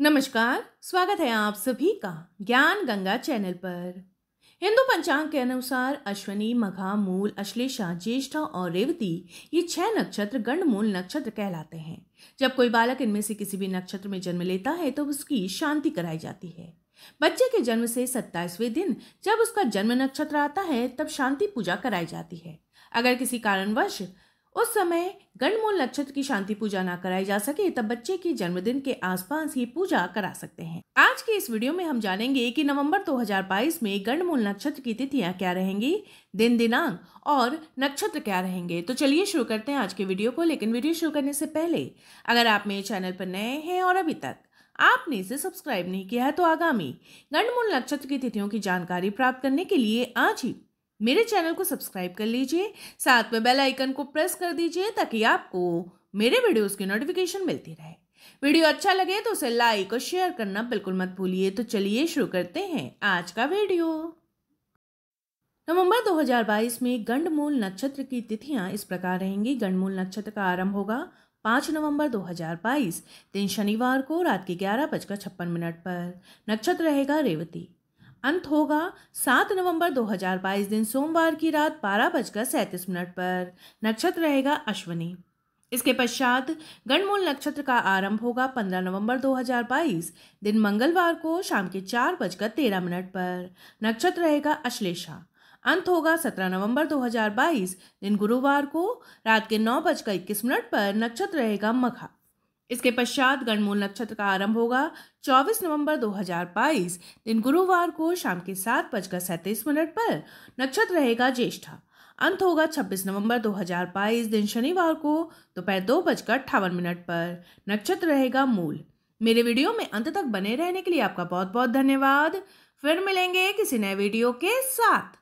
नमस्कार स्वागत है आप सभी का ज्ञान गंगा चैनल पर हिंदू पंचांग के अनुसार अश्वनी मघा मूल अश्लेषा ज्येष्ठा और रेवती ये छह नक्षत्र गणमूल नक्षत्र कहलाते हैं जब कोई बालक इनमें से किसी भी नक्षत्र में जन्म लेता है तो उसकी शांति कराई जाती है बच्चे के जन्म से सत्ताईसवें दिन जब उसका जन्म नक्षत्र आता है तब शांति पूजा कराई जाती है अगर किसी कारणवश उस समय गणमूल नक्षत्र की शांति पूजा ना कराई जा सके तब बच्चे के जन्मदिन के आसपास ही पूजा करा सकते हैं आज के इस वीडियो में हम जानेंगे कि नवंबर 2022 में गणमूल नक्षत्र की तिथियां क्या रहेंगी दिन दिनांक और नक्षत्र क्या रहेंगे तो चलिए शुरू करते हैं आज के वीडियो को लेकिन वीडियो शुरू करने से पहले अगर आप मेरे चैनल पर नए हैं और अभी तक आपने इसे सब्सक्राइब नहीं किया है तो आगामी गणमूल नक्षत्र की तिथियों की जानकारी प्राप्त करने के लिए आज ही मेरे चैनल को सब्सक्राइब कर लीजिए साथ में बेल आइकन को प्रेस कर दीजिए ताकि आपको मेरे वीडियोस की नोटिफिकेशन मिलती रहे वीडियो अच्छा लगे तो उसे लाइक और शेयर करना बिल्कुल मत भूलिए तो चलिए शुरू करते हैं आज का वीडियो नवंबर 2022 में गंडमूल नक्षत्र की तिथियां इस प्रकार रहेंगी गंडमूल नक्षत्र का आरंभ होगा पाँच नवंबर 2022 दिन शनिवार को रात के ग्यारह बजकर छप्पन मिनट पर नक्षत्र रहेगा रेवती अंत होगा 7 नवंबर 2022 दिन सोमवार की रात बारह बजकर सैंतीस मिनट पर नक्षत्र रहेगा अश्वनी इसके पश्चात गणमूल नक्षत्र का आरंभ होगा 15 नवंबर 2022 दिन मंगलवार को शाम के चार बजकर तेरह मिनट पर नक्षत्र रहेगा अश्लेषा अंत होगा 17 नवंबर 2022 दिन गुरुवार को रात के नौ बजकर इक्कीस मिनट पर नक्षत्र रहेगा मघा इसके पश्चात गणमूल नक्षत्र का आरंभ होगा 24 नवंबर 2022 दिन गुरुवार को शाम के सात बजकर सैंतीस मिनट पर नक्षत्र रहेगा ज्येष्ठा अंत होगा 26 नवंबर 2022 दिन शनिवार को दोपहर दो बजकर अट्ठावन मिनट पर नक्षत्र रहेगा मूल मेरे वीडियो में अंत तक बने रहने के लिए आपका बहुत बहुत धन्यवाद फिर मिलेंगे किसी नए वीडियो के साथ